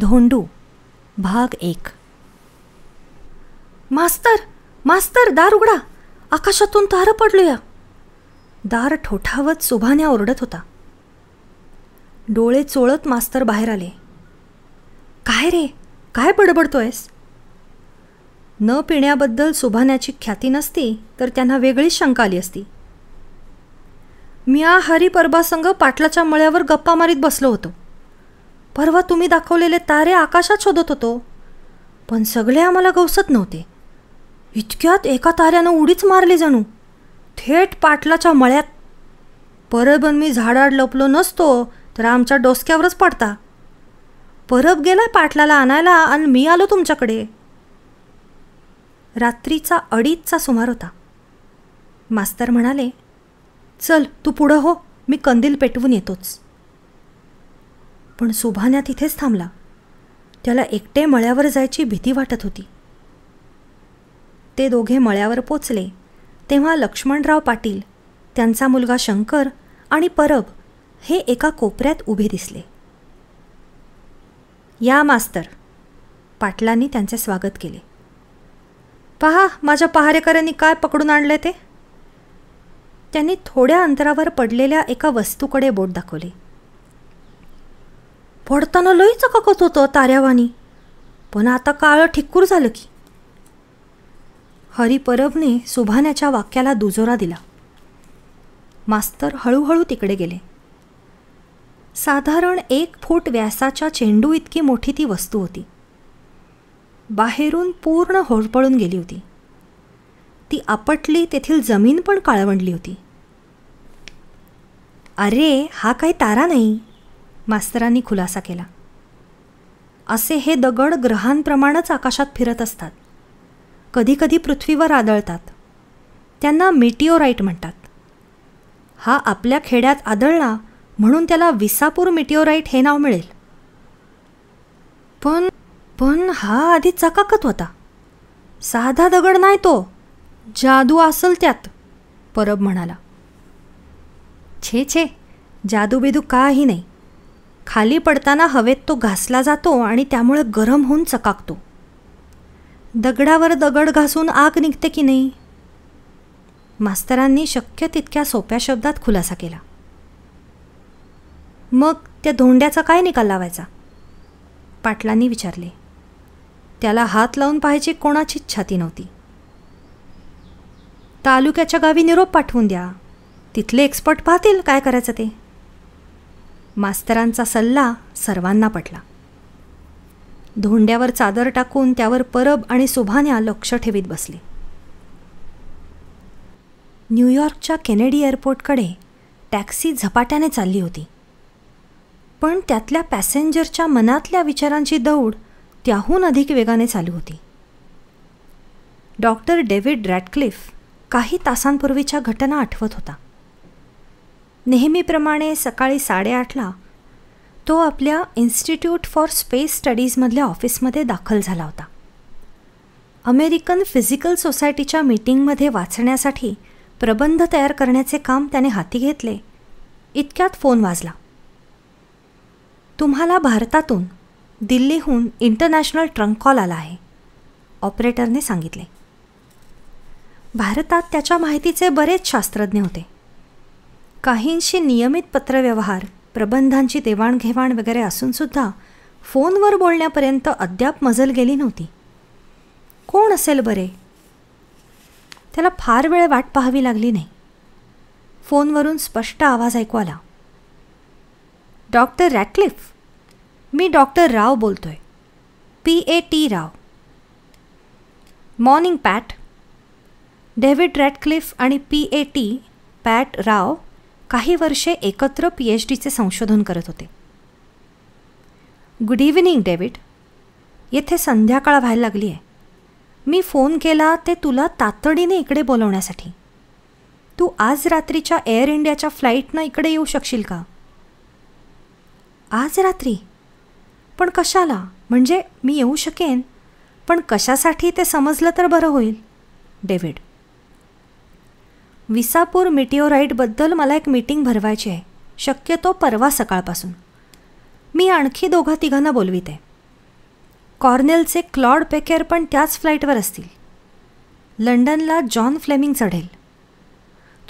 धोंडू भाग एक मास्तर मास्तर दार उघडा आकाशातून पडलो या दार ठोठावत सुभान्या ओरडत होता डोळे चोळत मास्तर बाहेर आले काय रे काय बडबडतोयस न पिण्याबद्दल सुभाण्याची ख्याती नसती तर त्यांना वेगळीच शंका आली असती मी हरी परबासंग पाटलाच्या मळ्यावर गप्पा मारीत बसलो होतो परवा तुम्ही दाखवलेले तारे आकाशात शोधत होतो पण सगळे आम्हाला गवसत नव्हते इतक्यात एका ताऱ्यानं उडीच मारली जणू थेट पाटलाच्या मळ्यात परबन मी झाडाड लपलो नसतो तर आमच्या डोसक्यावरच पडता परब गेला पाटलाला आणायला आणि मी आलो तुमच्याकडे रात्रीचा अडीचचा सुमार होता मास्तर म्हणाले चल तू पुढं हो मी कंदील पेटवून येतोच पण सुभान्या तिथेच थांबला त्याला एकटे मळ्यावर जायची भीती वाटत होती ते दोघे मळ्यावर पोचले तेव्हा लक्ष्मणराव पाटील त्यांचा मुलगा शंकर आणि परब हे एका कोपऱ्यात उभे दिसले या मास्तर पाटलांनी त्यांचे स्वागत केले पहा माझ्या पहारेकऱ्यांनी काय पकडून आणले ते त्यांनी थोड्या अंतरावर पडलेल्या एका वस्तूकडे बोट दाखवले पडताना लई चककत होतं ताऱ्यावानी पण आता काळं ठिक्कूर झालं की परबने सुभान्याच्या वाक्याला दुजोरा दिला मास्तर हळूहळू तिकडे गेले साधारण एक फूट व्यासाच्या चेंडू इतकी मोठी ती वस्तू होती बाहेरून पूर्ण होळपळून गेली होती ती आपटली तेथील जमीन पण काळवंडली होती अरे हा काही तारा नाही मास्तरांनी खुलासा केला असे हे दगड ग्रहांप्रमाणेच आकाशात फिरत असतात कधीकधी पृथ्वीवर आदळतात त्यांना मिटिओराईट म्हणतात हा आपल्या खेड्यात आदळला म्हणून त्याला विसापूर मिटिओराईट हे नाव मिळेल पण पण हा आधी चकाकत होता साधा दगड नाही तो जादू असल त्यात परब म्हणाला छे छे जादूबिदू काही नाही खाली पडताना हवेत तो घासला जातो आणि त्यामुळे गरम होऊन चकाकतो दगडावर दगड घासून आग निघते की नाही मास्तरांनी शक्य तितक्या सोप्या शब्दात खुलासा केला मग त्या धोंड्याचा काय निकाल लावायचा पाटलांनी विचारले त्याला हात लावून पाहायची कोणाचीच छाती नव्हती तालुक्याच्या गावी निरोप पाठवून द्या तिथले एक्सपर्ट पाहतील काय करायचं ते मास्तरांचा सल्ला सर्वांना पटला धोंड्यावर चादर टाकून त्यावर परब आणि सुभान्या लक्ष ठेवीत बसली न्यूयॉर्कच्या केनेडी एअरपोर्टकडे टॅक्सी झपाट्याने चालली होती पण त्यातल्या पॅसेंजरच्या मनातल्या विचारांची दौड त्याहून अधिक वेगाने चालू होती डॉक्टर डेव्हिड रॅटक्लिफ काही तासांपूर्वीच्या घटना आठवत होता नेहमीप्रमाणे सकाळी साडेआठला तो आपल्या इन्स्टिट्यूट फॉर स्पेस स्टडीजमधल्या ऑफिसमध्ये दाखल झाला होता अमेरिकन फिजिकल सोसायटीच्या मीटिंगमध्ये वाचण्यासाठी प्रबंध तयार करण्याचे काम त्याने हाती घेतले इतक्यात फोन वाजला तुम्हाला भारतातून दिल्लीहून इंटरनॅशनल ट्रंक कॉल आला आहे ऑपरेटरने सांगितले भारतात त्याच्या माहितीचे बरेच शास्त्रज्ञ होते काहींशी नियमित पत्रव्यवहार प्रबंधांची देवाणघेवाण वगैरे असूनसुद्धा फोनवर बोलण्यापर्यंत अद्याप मजल गेली नव्हती कोण असेल बरे त्याला फार वेळ वाट पाहावी लागली नाही फोनवरून स्पष्ट आवाज ऐकू आला डॉक्टर रॅक्लिफ मी डॉक्टर राव बोलतोय P A T Rao morning Pat David Ratcliffe आणि P A T Pat Rao काही वर्षे एकत्र पी एच डीचे संशोधन करत होते गुड इव्हिनिंग डेव्हिड येथे संध्याकाळ व्हायला लागली आहे मी फोन केला ते तुला तातडीने इकडे बोलवण्यासाठी तू आज रात्रीच्या एअर इंडियाच्या फ्लाईटनं इकडे येऊ शकशील का आज रात्री पण कशाला म्हणजे मी येऊ शकेन पण कशासाठी ते समजलं तर बरं होईल डेव्हिड विसापूर मिटिओराईटबद्दल मला एक मीटिंग भरवायची आहे शक्यतो परवा सकाळपासून मी आणखी दोघा तिघांना बोलविते कॉर्नेलचे क्लॉड पेकेर पण त्याच फ्लाईटवर असतील लंडनला जॉन फ्लेमिंग चढेल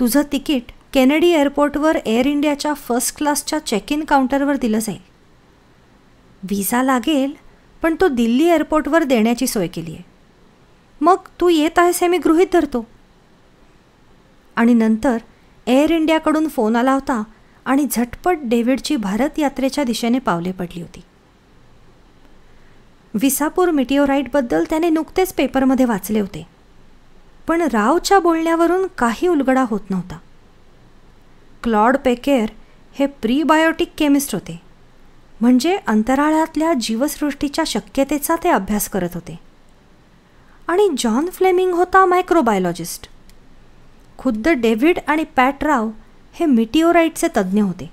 तुझं तिकीट केनेडी एअरपोर्टवर एअर इंडियाच्या फर्स्ट क्लासच्या चेक इन काउंटरवर दिलं जाईल व्हिसा लागेल पण तो दिल्ली एअरपोर्टवर देण्याची सोय केली आहे मग तू येत आहेस हे मी गृहित धरतो आणि नंतर एअर इंडियाकडून फोन आला होता आणि झटपट डेव्हिडची भारत यात्रेच्या दिशेने पावले पडली होती विसापूर मिटिओराईटबद्दल त्याने नुकतेच पेपरमध्ये वाचले होते पण रावच्या बोलण्यावरून काही उलगडा होत नव्हता क्लॉड पेकेअर हे प्रीबायोटिक केमिस्ट होते म्हणजे अंतराळातल्या जीवसृष्टीच्या शक्यतेचा ते अभ्यास करत होते आणि जॉन फ्लेमिंग होता मायक्रोबायोलॉजिस्ट खुद्द डेव्हिड आणि पॅट राव हे मिटिओराईटचे तज्ज्ञ होते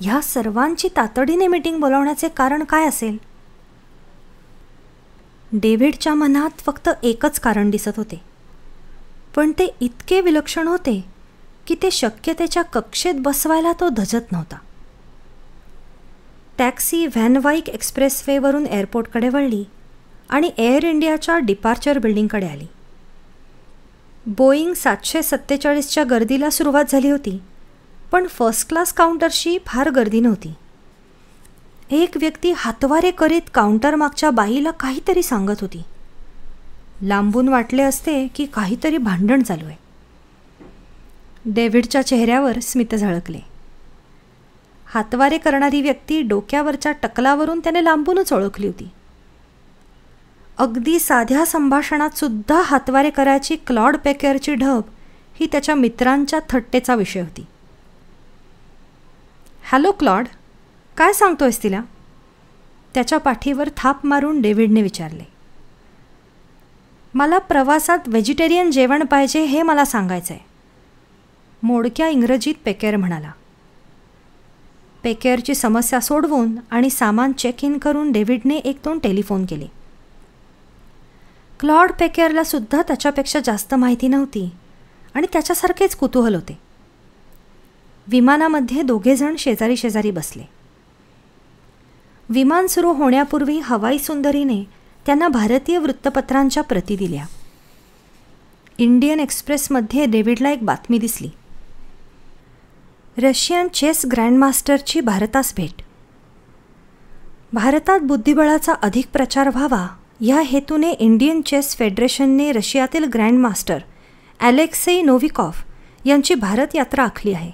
ह्या सर्वांची तातडीने मीटिंग बोलावण्याचे कारण काय असेल डेव्हिडच्या मनात फक्त एकच कारण दिसत होते पण ते इतके विलक्षण होते की ते शक्यतेच्या कक्षेत बसवायला तो धजत नव्हता टॅक्सी व्हॅनवाईक एक्सप्रेसवेवरून एअरपोर्टकडे वळली आणि एअर इंडियाच्या डिपार्चर बिल्डिंगकडे आली बोईंग सातशे सत्तेचाळीसच्या गर्दीला सुरुवात झाली होती पण फर्स्ट क्लास काउंटरशी फार गर्दी नव्हती एक व्यक्ती हातवारे करीत काउंटर मागच्या बाईला काहीतरी सांगत होती लांबून वाटले असते की काहीतरी भांडण चालू आहे डेव्हिडच्या चेहऱ्यावर स्मित झळकले हातवारे करणारी व्यक्ती डोक्यावरच्या टकलावरून त्याने लांबूनच ओळखली होती अगदी साध्या संभाषणात सुद्धा हातवारे करायची क्लॉड पेकेअरची ढब ही त्याच्या मित्रांच्या थट्टेचा विषय होती हॅलो क्लॉड काय सांगतोयस तिला त्याच्या पाठीवर थाप मारून डेव्हिडने विचारले मला प्रवासात व्हेजिटेरियन जेवण पाहिजे हे मला सांगायचं आहे मोडक्या इंग्रजीत पेकेअर म्हणाला पेकेअरची समस्या सोडवून आणि सामान चेक इन करून डेव्हिडने एक दोन टेलिफोन केले क्लॉड पेकेअरला सुद्धा त्याच्यापेक्षा जास्त माहिती नव्हती आणि त्याच्यासारखेच कुतूहल होते विमानामध्ये दोघेजण शेजारी शेजारी बसले विमान सुरू होण्यापूर्वी हवाई सुंदरीने त्यांना भारतीय वृत्तपत्रांच्या प्रती दिल्या इंडियन एक्सप्रेसमध्ये डेव्हिडला एक बातमी दिसली रशियन चेस ग्रँडमास्टरची भारतास भेट भारतात बुद्धिबळाचा अधिक प्रचार व्हावा या हेतूने इंडियन चेस फेडरेशनने रशियातील ग्रँडमास्टर अलेक्सेई नोव्हिकॉफ यांची भारत यात्रा आखली आहे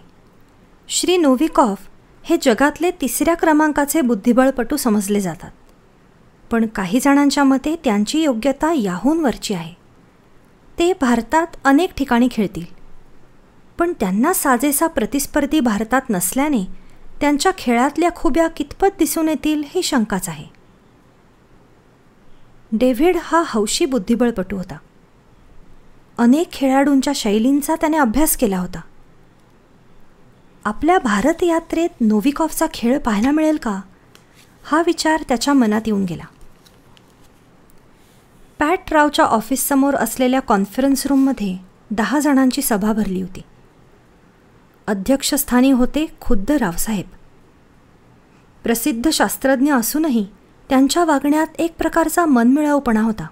श्री नोव्हिकॉफ हे जगातले तिसऱ्या क्रमांकाचे बुद्धिबळपटू समजले जातात पण काही जणांच्या मते त्यांची योग्यता याहून वरची आहे ते भारतात अनेक ठिकाणी खेळतील पण त्यांना साजेसा प्रतिस्पर्धी भारतात नसल्याने त्यांच्या खेळातल्या खुब्या कितपत दिसून येतील ही शंकाच आहे डेव्हिड हा हौशी बुद्धिबळपटू होता अनेक खेळाडूंच्या शैलींचा त्याने अभ्यास केला होता आपल्या भारत यात्रेत नोविकॉफचा खेळ पाहायला मिळेल का हा विचार त्याच्या मनात येऊन गेला पॅट रावच्या ऑफिससमोर असलेल्या कॉन्फरन्स रूममध्ये दहा जणांची सभा भरली होती अध्यक्षस्थानी होते खुद्द रावसाहेब प्रसिद्ध शास्त्रज्ञ असूनही त्यांच्या वागण्यात एक प्रकारचा मनमिळावपणा होता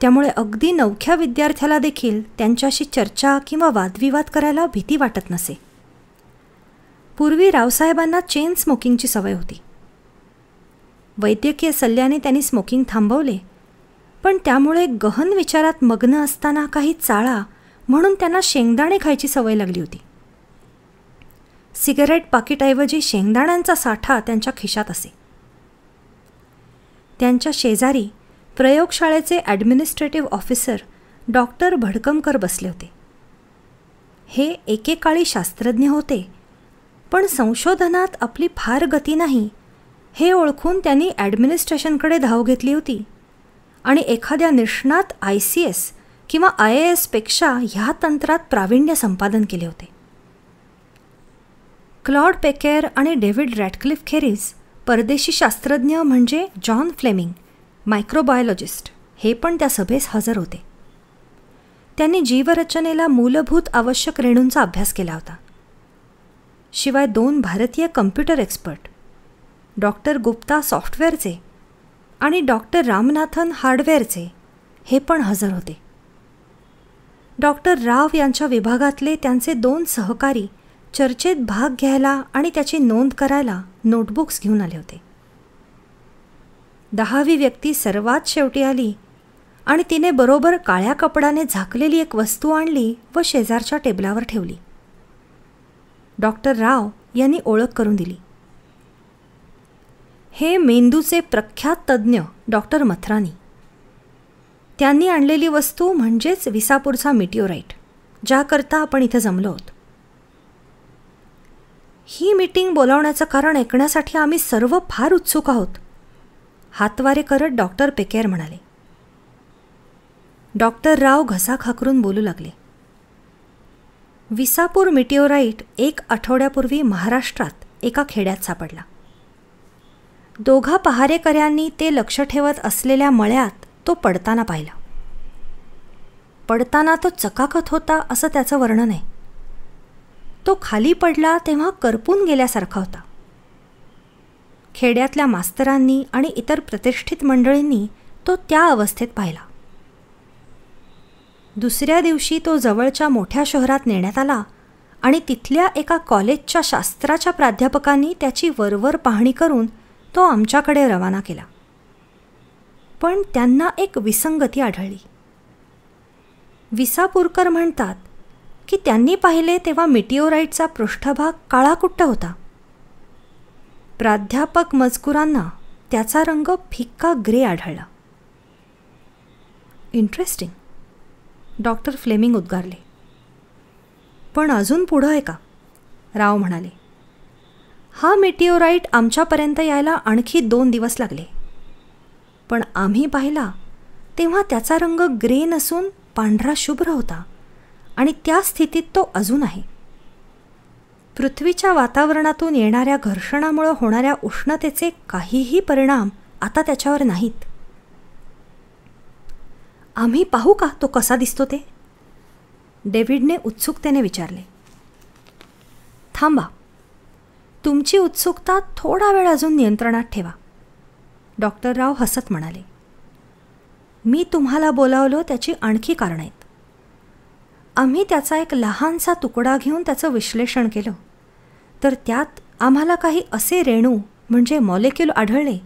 त्यामुळे अगदी नवख्या विद्यार्थ्याला देखील त्यांच्याशी चर्चा किंवा वादविवाद करायला भीती वाटत नसे पूर्वी रावसाहेबांना चेन स्मोकिंगची सवय होती वैद्यकीय सल्ल्याने त्यांनी स्मोकिंग थांबवले पण त्यामुळे गहन विचारात मग्न असताना काही चाळा म्हणून त्यांना शेंगदाणे खायची सवय लागली होती सिगरेट पाकिटऐवजी शेंगदाण्यांचा साठा त्यांच्या खिशात असे त्यांच्या शेजारी प्रयोगशाळेचे ॲडमिनिस्ट्रेटिव्ह ऑफिसर डॉक्टर भडकमकर बसले होते हे एकेकाळी शास्त्रज्ञ होते पण संशोधनात आपली फार गती नाही हे ओळखून त्यांनी ॲडमिनिस्ट्रेशनकडे धाव घेतली होती आणि एखाद्या निष्णात आय सी एस किंवा आय ए एसपेक्षा ह्या तंत्रात प्रावीण्य संपादन केले होते क्लॉड पेकेअर आणि डेव्हिड रॅटक्लिफ खेरीज परदेशी शास्त्रज्ञ म्हणजे जॉन फ्लेमिंग मायक्रोबायोलॉजिस्ट हे पण त्या सभेस हजर होते त्यांनी जीवरचनेला मूलभूत आवश्यक रेणूंचा अभ्यास केला होता शिवाय दोन भारतीय कम्प्युटर एक्सपर्ट डॉक्टर गुप्ता सॉफ्टवेअरचे आणि डॉक्टर रामनाथन हार्डवेअरचे हे पण हजर होते डॉक्टर राव यांच्या विभागातले त्यांचे दोन सहकारी चर्चेत भाग घ्यायला आणि त्याची नोंद करायला नोटबुक्स घेऊन आले होते दहावी व्यक्ती सर्वात शेवटी आली आणि तिने बरोबर काळ्या कपडाने झाकलेली एक वस्तू आणली व शेजारच्या टेबलावर ठेवली डॉक्टर राव यांनी ओळख करून दिली हे मेंदूचे प्रख्यात तज्ज्ञ डॉक्टर मथरानी त्यांनी आणलेली वस्तू म्हणजेच विसापूरचा मिटिओराईट ज्याकरता आपण इथं जमलो होतो ही मीटिंग बोलावण्याचं कारण ऐकण्यासाठी आम्ही सर्व फार उत्सुक आहोत हातवारे करत डॉक्टर पेकेर म्हणाले डॉक्टर राव घसा खाकरून बोलू लागले विसापूर मिटिओराईट एक आठवड्यापूर्वी महाराष्ट्रात एका खेड्यात सापडला दोघा पहारेकऱ्यांनी ते लक्ष ठेवत असलेल्या मळ्यात तो पडताना पाहिला पडताना तो चकाकत होता असं त्याचं वर्णन आहे तो खाली पडला तेव्हा करपून गेल्यासारखा होता खेड्यातल्या मास्तरांनी आणि इतर प्रतिष्ठित मंडळींनी तो त्या अवस्थेत पाहिला दुसऱ्या दिवशी तो जवळच्या मोठ्या शहरात नेण्यात आला आणि तिथल्या एका कॉलेजच्या शास्त्राच्या प्राध्यापकांनी त्याची वरवर पाहणी करून तो आमच्याकडे रवाना केला पण त्यांना एक विसंगती आढळली विसापूरकर म्हणतात की त्यांनी पाहिले तेव्हा मिटिओराईटचा पृष्ठभाग काळाकुट्ट होता प्राध्यापक मजकुरांना त्याचा रंग फिक्का ग्रे आढळला इंटरेस्टिंग डॉक्टर फ्लेमिंग उद्गारले पण अजून पुढं आहे का राव म्हणाले हा मेटिओराईट आमच्यापर्यंत यायला आणखी दोन दिवस लागले पण आम्ही पाहिला तेव्हा त्याचा रंग ग्रे नसून पांढरा शुभ्र होता आणि त्या स्थितीत तो अजून आहे पृथ्वीच्या वातावरणातून येणाऱ्या घर्षणामुळे होणाऱ्या उष्णतेचे काहीही परिणाम आता त्याच्यावर नाहीत आम्ही पाहू का तो कसा दिसतो ते डेव्हिडने उत्सुकतेने विचारले थांबा तुमची उत्सुकता थोडा वेळ अजून नियंत्रणात ठेवा डॉक्टर राव हसत म्हणाले मी तुम्हाला बोलावलो त्याची आणखी कारणं आहेत आम्ही त्याचा एक लहानसा तुकडा घेऊन त्याचं विश्लेषण केलं तर त्यात आम्हाला काही असे रेणू म्हणजे मॉलेक्युल आढळले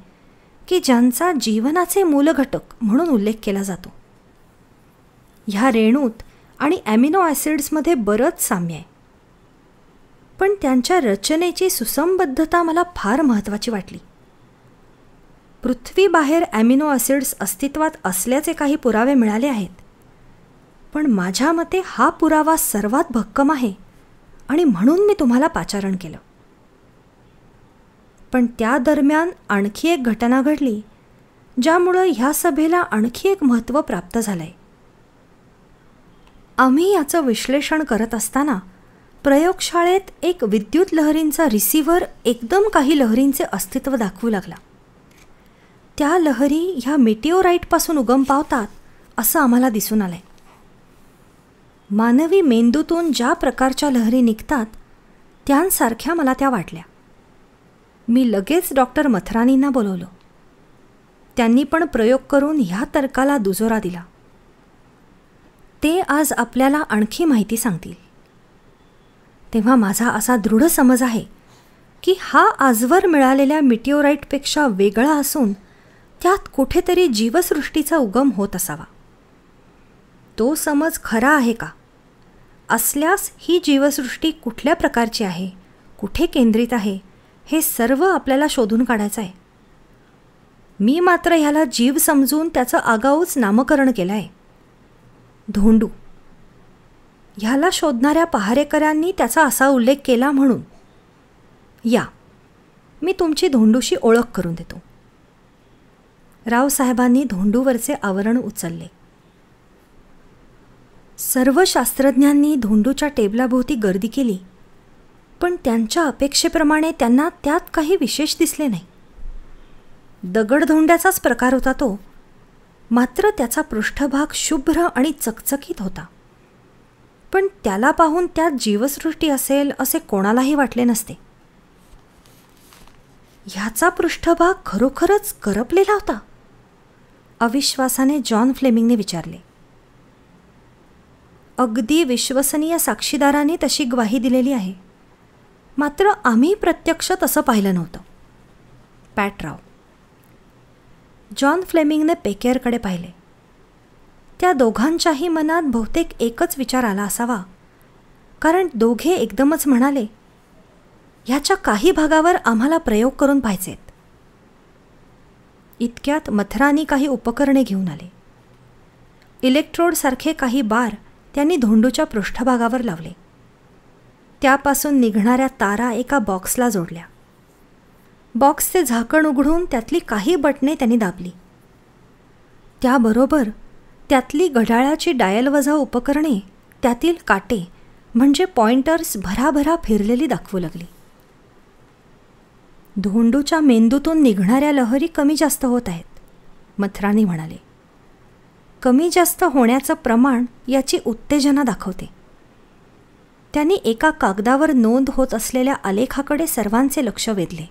की ज्यांचा जीवनाचे मूलघटक म्हणून उल्लेख केला जातो ह्या रेणूत आणि ॲमिनो ॲसिड्समध्ये बरंच साम्य आहे पण त्यांच्या रचनेची सुसंबद्धता मला फार महत्त्वाची वाटली पृथ्वीबाहेर ॲमिनो ॲसिड्स अस्तित्वात असल्याचे काही पुरावे मिळाले आहेत पण माझ्या मते हा पुरावा सर्वात भक्कम आहे आणि म्हणून मी तुम्हाला पाचारण केलं पण त्या दरम्यान आणखी एक घटना घडली ज्यामुळं ह्या सभेला आणखी एक महत्त्व प्राप्त झालं आहे आम्ही याचं विश्लेषण करत असताना प्रयोगशाळेत एक विद्युत लहरींचा रिसिव्हर एकदम काही लहरींचे अस्तित्व दाखवू लागला त्या लहरी ह्या मेटिओराईटपासून उगम पावतात असं आम्हाला दिसून आलं आहे मानवी मेंदूतून ज्या प्रकारच्या लहरी निघतात त्यांसारख्या मला त्या वाटल्या मी लगेच डॉक्टर मथरानींना बोलवलो त्यांनी पण प्रयोग करून ह्या तर्काला दुजोरा दिला ते आज आपल्याला आणखी माहिती सांगतील तेव्हा माझा असा दृढ समज आहे की हा आजवर मिळालेल्या मिटिओराईटपेक्षा वेगळा असून त्यात कुठेतरी जीवसृष्टीचा उगम होत असावा तो समज खरा आहे का असल्यास ही जीवसृष्टी कुठल्या प्रकारची आहे कुठे केंद्रित आहे हे सर्व आपल्याला शोधून काढायचं आहे मी मात्र ह्याला जीव समजून त्याचं आगाऊच नामकरण केलं आहे धोंडू ह्याला शोधणाऱ्या पहारेकरांनी त्याचा असा उल्लेख केला म्हणून या मी तुमची धोंडूशी ओळख करून देतो रावसाहेबांनी धोंडूवरचे आवरण उचलले सर्व शास्त्रज्ञांनी धोंडूच्या टेबलाभोवती गर्दी केली पण त्यांच्या अपेक्षेप्रमाणे त्यांना त्यात काही विशेष दिसले नाही दगडधोंड्याचाच प्रकार होता तो मात्र त्याचा पृष्ठभाग शुभ्र आणि चकचकीत होता पण त्याला पाहून त्यात जीवसृष्टी असेल असे कोणालाही वाटले नसते ह्याचा पृष्ठभाग खरोखरच करपलेला होता अविश्वासाने जॉन फ्लेमिंगने विचारले अगदी विश्वसनीय साक्षीदाराने तशी ग्वाही दिलेली आहे मात्र आम्ही प्रत्यक्ष तसं पाहिलं नव्हतं पॅटराव जॉन फ्लेमिंगने पेकेअरकडे पाहिले त्या दोघांच्याही मनात बहुतेक एकच विचार आला असावा कारण दोघे एकदमच म्हणाले ह्याच्या काही भागावर आम्हाला प्रयोग करून पाहिजेत इतक्यात मथरानी काही उपकरणे घेऊन आले इलेक्ट्रोडसारखे काही बार त्यांनी धोंडूच्या पृष्ठभागावर लावले त्यापासून निघणाऱ्या तारा एका बॉक्सला जोडल्या बॉक्सचे झाकण उघडून त्यातली काही बटणे त्यांनी दाबली त्याबरोबर त्यातली घड्याळाची डायलवजा उपकरणे त्यातील काटे म्हणजे पॉइंटर्स भराभरा फिरलेली दाखवू लागली धोंडूच्या मेंदूतून निघणाऱ्या लहरी कमी जास्त होत आहेत मथरानी म्हणाले कमी जास्त होण्याचं प्रमाण याची उत्तेजना दाखवते त्यांनी एका कागदावर नोंद होत असलेल्या आलेखाकडे सर्वांचे लक्ष वेधले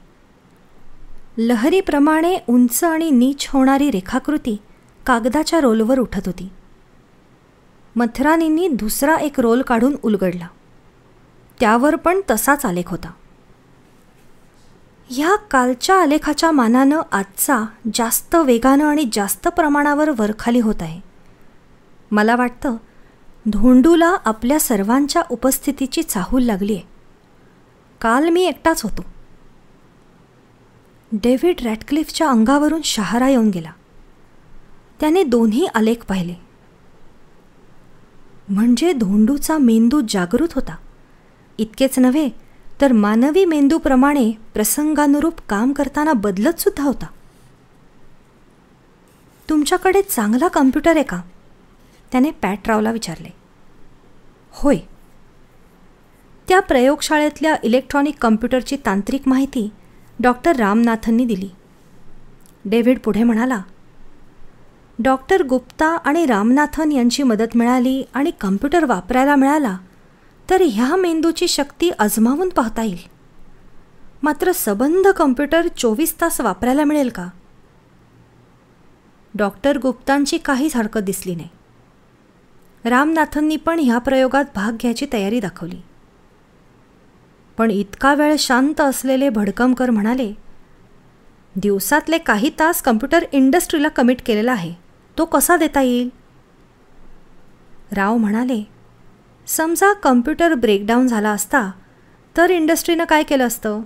लहरीप्रमाणे उंच आणि नीच होणारी रेखाकृती कागदाच्या रोलवर उठत होती मथरानींनी दुसरा एक रोल काढून उलगडला त्यावर पण तसाच आलेख होता ह्या कालच्या आलेखाच्या मानानं आजचा जास्त वेगानं आणि जास्त प्रमाणावर वरखाली होत आहे मला वाटतं धोंडूला आपल्या सर्वांच्या उपस्थितीची चाहूल लागली आहे काल मी एकटाच होतो डेव्हिड रॅटक्लिफच्या अंगावरून शहारा येऊन गेला त्याने दोन्ही आलेख पाहिले म्हणजे धोंडूचा मेंदू जागृत होता इतकेच नव्हे तर मानवी मेंदूप्रमाणे प्रसंगानुरूप काम करताना बदलतसुद्धा होता तुमच्याकडे चांगला कम्प्युटर आहे का त्याने पॅटरावला विचारले होय त्या प्रयोगशाळेतल्या इलेक्ट्रॉनिक कम्प्युटरची तांत्रिक माहिती डॉक्टर रामनाथननी दिली डेव्हिड पुढे म्हणाला डॉक्टर गुप्ता आणि रामनाथन यांची मदत मिळाली आणि कम्प्युटर वापरायला मिळाला तर ह्या मेंदूची शक्ती अजमावून पाहता येईल मात्र सबंध कम्प्युटर चोवीस तास वापरायला मिळेल का डॉक्टर गुप्तांची काहीच हरकत दिसली नाही रामनाथांनी पण ह्या प्रयोगात भाग घ्यायची तयारी दाखवली पण इतका वेळ शांत असलेले भडकमकर म्हणाले दिवसातले काही तास कम्प्युटर इंडस्ट्रीला कमिट केलेला आहे तो कसा देता येईल राव म्हणाले समजा कम्प्युटर ब्रेकडाऊन झाला असता तर इंडस्ट्रीनं काय केलं असतं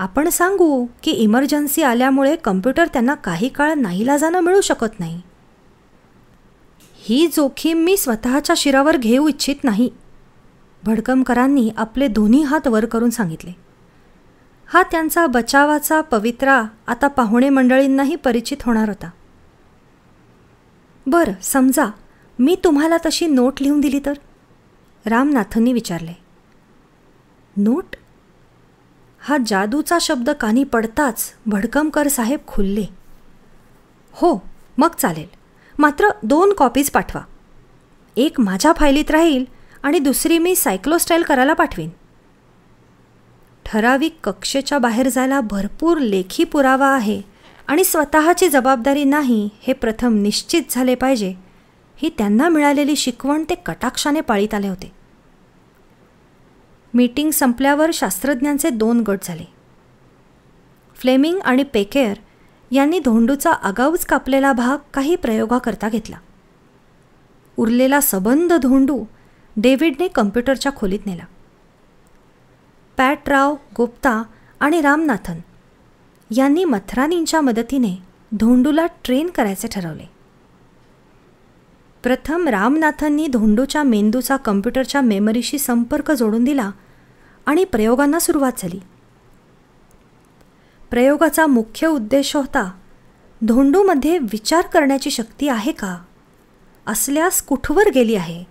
आपण सांगू की इमर्जन्सी आल्यामुळे कम्प्युटर त्यांना काही काळ नाईलाजानं मिळू शकत नाही ही जोखीम मी स्वतःच्या शिरावर घेऊ इच्छित नाही भडकमकरांनी आपले दोन्ही हात वर करून सांगितले हा त्यांचा बचावाचा पवित्रा आता पाहुणे मंडळींनाही परिचित होणार होता बरं समजा मी तुम्हाला तशी नोट लिहून दिली तर रामनाथांनी विचारले नोट हा जादूचा शब्द कानी पडताच भडकमकर साहेब खुलले हो मग चालेल मात्र दोन कॉपीज पाठवा एक माझ्या फायलीत राहील आणि दुसरी मी सायक्लोस्टाईल करायला पाठवीन ठराविक कक्षेच्या बाहेर जायला भरपूर लेखी पुरावा आहे आणि स्वतःची जबाबदारी नाही हे प्रथम निश्चित झाले पाहिजे ही त्यांना मिळालेली शिकवण ते कटाक्षाने पाळीत आले होते मीटिंग संपल्यावर शास्त्रज्ञांचे दोन गट झाले फ्लेमिंग आणि पेकेअर यांनी धोंडूचा आगाऊच कापलेला भाग काही प्रयोगाकरता घेतला उरलेला सबंध धोंडू डेव्हिडने कम्प्युटरच्या खोलीत नेला पॅट राव गुप्ता आणि रामनाथन यांनी मथरानींच्या मदतीने धोंडूला ट्रेन करायचे ठरवले प्रथम रामनाथांनी धोंडूच्या मेंदूचा कम्प्युटरच्या मेमरीशी संपर्क जोडून दिला आणि प्रयोगांना सुरुवात झाली प्रयोगाचा मुख्य उद्देश होता धोंडूमध्ये विचार करण्याची शक्ती आहे का असल्यास कुठवर गेली आहे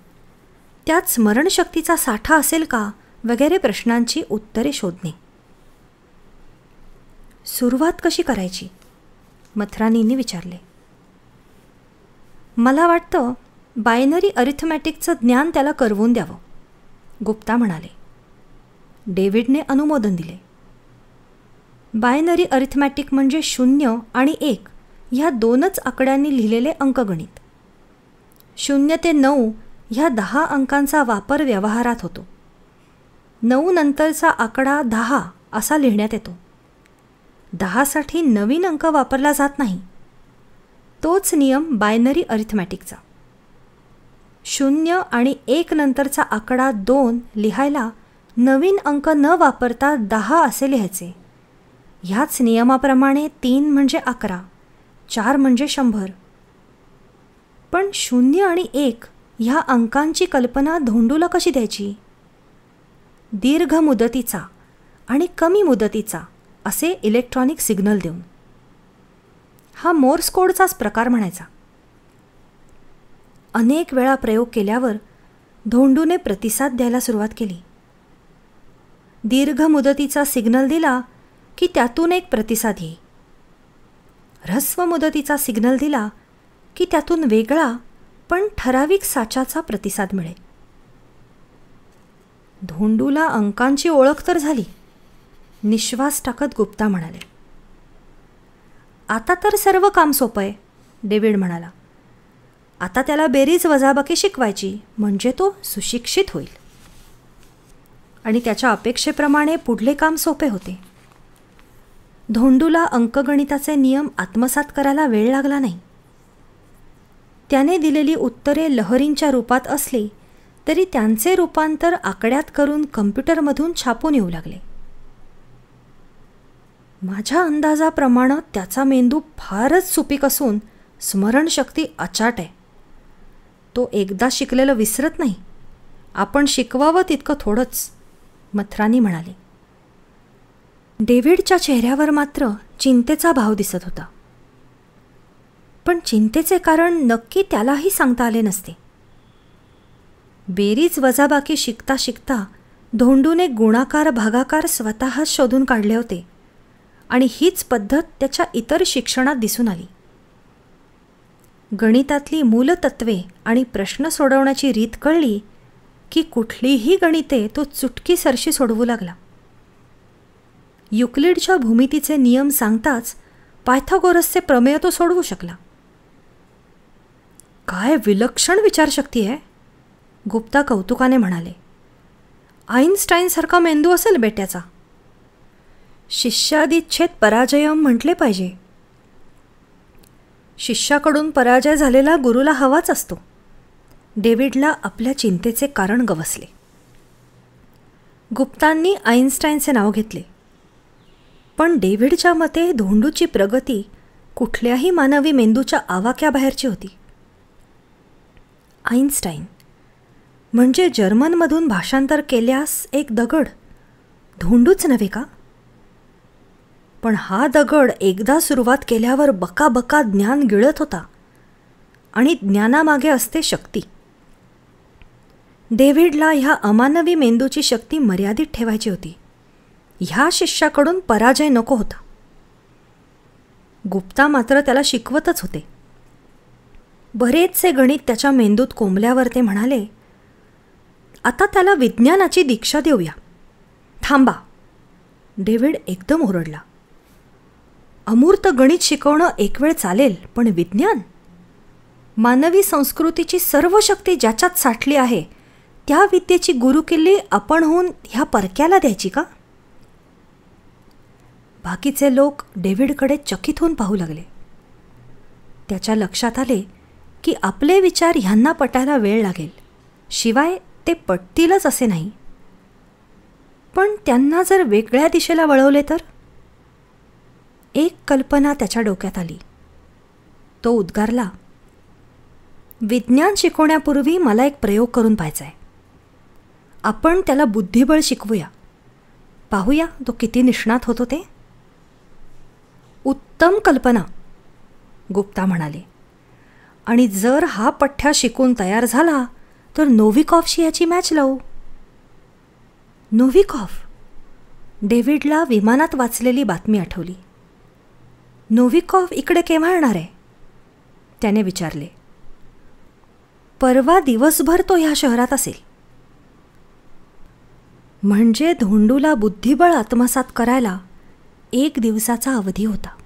त्यात स्मरणशक्तीचा साठा असेल का वगैरे प्रश्नांची उत्तरे शोधणे सुरुवात कशी करायची मथरानींनी विचारले मला वाटतं बायनरी अरिथमॅटिकचं ज्ञान त्याला करवून द्यावं गुप्ता म्हणाले डेव्हिडने अनुमोदन दिले बायनरी अरिथमॅटिक म्हणजे शून्य आणि एक ह्या दोनच आकड्यांनी लिहिलेले अंकगणित शून्य ते नऊ ह्या दहा अंकांचा वापर व्यवहारात होतो नऊ नंतरचा आकडा दहा असा लिहिण्यात येतो दहासाठी नवीन अंक वापरला जात नाही तोच नियम बायनरी अरिथमॅटिकचा शून्य आणि एक नंतरचा आकडा दोन लिहायला नवीन अंक न वापरता दहा असे लिहायचे ह्याच नियमाप्रमाणे तीन म्हणजे अकरा चार म्हणजे शंभर पण शून्य आणि एक ह्या अंकांची कल्पना धोंडूला कशी द्यायची दीर्घ मुदतीचा आणि कमी मुदतीचा असे इलेक्ट्रॉनिक सिग्नल देऊन हा मोर्स कोडचाच प्रकार म्हणायचा अनेक वेळा प्रयोग केल्यावर धोंडूने प्रतिसाद द्यायला सुरुवात केली दीर्घ मुदतीचा सिग्नल दिला की त्यातून एक प्रतिसाद येई ह्रस्व मुदतीचा सिग्नल दिला की त्यातून वेगळा पण ठराविक साच्याचा प्रतिसाद मिळेल धोंडूला अंकांची ओळख तर झाली निश्वास टाकत गुप्ता म्हणाले आता तर सर्व काम सोपं आहे डेव्हिड म्हणाला आता त्याला बेरीज वजाबाकी शिकवायची म्हणजे तो सुशिक्षित होईल आणि त्याच्या अपेक्षेप्रमाणे पुढले काम सोपे होते धोंडूला अंकगणिताचे नियम आत्मसात करायला वेळ लागला नाही त्याने दिलेली उत्तरे लहरींच्या रूपात असली तरी त्यांचे रूपांतर आकड्यात करून कम्प्युटरमधून छापून येऊ लागले माझ्या अंदाजाप्रमाणे त्याचा मेंदू फारच सुपीक असून स्मरणशक्ती अचाट आहे तो एकदा शिकलेलं विसरत नाही आपण शिकवावं तितकं थोडंच मथरानी म्हणाले डेव्हिडच्या चेहऱ्यावर मात्र चिंतेचा भाव दिसत होता पण चिंतेचे कारण नक्की त्यालाही सांगता आले नसते बेरीज वजाबाकी शिकता शिकता धोंडूने गुणाकार भागाकार स्वतःच शोधून काढले होते आणि हीच पद्धत त्याच्या इतर शिक्षणात दिसून आली गणितातली मूलतत्वे आणि प्रश्न सोडवण्याची रीत कळली की कुठलीही गणिते तो चुटकीसरशी सोडवू लागला युक्लिडच्या भूमितीचे नियम सांगताच पायथागोरसचे प्रमेय तो सोडवू शकला काय विलक्षण विचारशक्ती आहे गुप्ता कौतुकाने म्हणाले आईन्स्टाईनसारखा मेंदू असेल बेट्याचा शिष्यादिच्छेद पराजयम म्हटले पाहिजे शिष्याकडून पराजय झालेला गुरुला हवाच असतो डेव्हिडला आपल्या चिंतेचे कारण गवसले गुप्तांनी आईन्स्टाईनचे नाव घेतले पण डेव्हिडच्या मते धोंडूची प्रगती कुठल्याही मानवी मेंदूच्या आवाक्याबाहेरची होती आईन्स्टाईन म्हणजे जर्मनमधून भाषांतर केल्यास एक दगड धोंडूच नव्हे का पण हा दगड एकदा सुरुवात केल्यावर बकाबका ज्ञान गिळत होता आणि ज्ञानामागे असते शक्ती डेव्हिडला ह्या अमानवी मेंदूची शक्ती मर्यादित ठेवायची होती ह्या शिष्याकडून पराजय नको होता गुप्ता मात्र त्याला शिकवतच होते बरेचसे गणित त्याच्या मेंदूत कोंबल्यावर ते म्हणाले आता त्याला विज्ञानाची दीक्षा देऊया थांबा डेव्हिड एकदम ओरडला अमूर्त गणित शिकवणं एक वेळ चालेल पण विज्ञान मानवी संस्कृतीची सर्व शक्ती ज्याच्यात साठली आहे त्या विद्येची गुरुकिल्ली आपण होऊन ह्या परक्याला द्यायची का बाकीचे लोक डेव्हिडकडे चकित होऊन पाहू लागले त्याच्या लक्षात आले की आपले विचार ह्यांना पटायला वेळ लागेल शिवाय ते पटतीलच असे नाही पण त्यांना जर वेगळ्या दिशेला वळवले तर एक कल्पना त्याच्या डोक्यात आली तो उद्गारला विज्ञान शिकवण्यापूर्वी मला एक प्रयोग करून पाहायचा आहे आपण त्याला बुद्धिबळ शिकवूया पाहूया तो किती निष्णात होतो ते उत्तम कल्पना गुप्ता म्हणाले आणि जर हा पठ्ठ्या शिकून तयार झाला तर नोव्हिकॉफशी याची मॅच लावू नोव्हिकॉफ डेव्हिडला विमानात वाचलेली बातमी आठवली नोव्हिकॉव्ह इकडे केव्हा येणार आहे त्याने विचारले परवा दिवसभर तो ह्या शहरात असेल म्हणजे धोंडूला बुद्धिबळ आत्मसात करायला एक दिवसाचा अवधी होता